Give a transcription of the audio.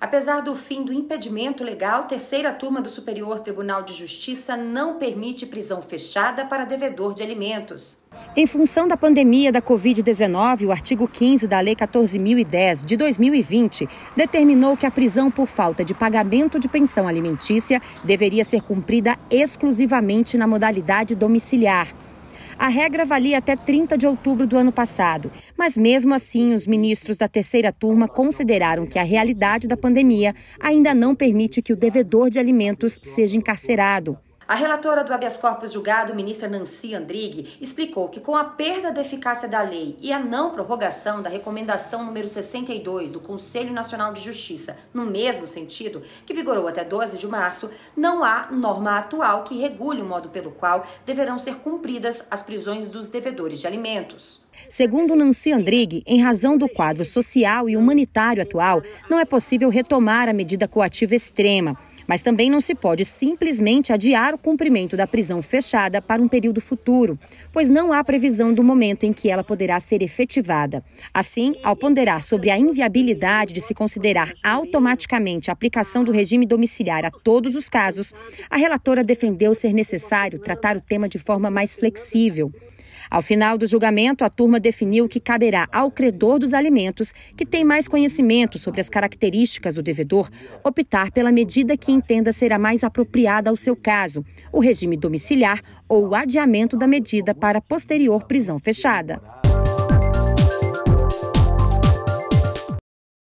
Apesar do fim do impedimento legal, terceira turma do Superior Tribunal de Justiça não permite prisão fechada para devedor de alimentos. Em função da pandemia da Covid-19, o artigo 15 da Lei 14.010 de 2020 determinou que a prisão por falta de pagamento de pensão alimentícia deveria ser cumprida exclusivamente na modalidade domiciliar, a regra valia até 30 de outubro do ano passado, mas mesmo assim, os ministros da terceira turma consideraram que a realidade da pandemia ainda não permite que o devedor de alimentos seja encarcerado. A relatora do habeas corpus julgado, ministra Nancy Andrighi, explicou que com a perda da eficácia da lei e a não prorrogação da recomendação número 62 do Conselho Nacional de Justiça, no mesmo sentido, que vigorou até 12 de março, não há norma atual que regule o modo pelo qual deverão ser cumpridas as prisões dos devedores de alimentos. Segundo Nancy Andrighi, em razão do quadro social e humanitário atual, não é possível retomar a medida coativa extrema. Mas também não se pode simplesmente adiar o cumprimento da prisão fechada para um período futuro, pois não há previsão do momento em que ela poderá ser efetivada. Assim, ao ponderar sobre a inviabilidade de se considerar automaticamente a aplicação do regime domiciliar a todos os casos, a relatora defendeu ser necessário tratar o tema de forma mais flexível. Ao final do julgamento, a turma definiu que caberá ao credor dos alimentos, que tem mais conhecimento sobre as características do devedor, optar pela medida que entenda ser a mais apropriada ao seu caso, o regime domiciliar ou o adiamento da medida para posterior prisão fechada.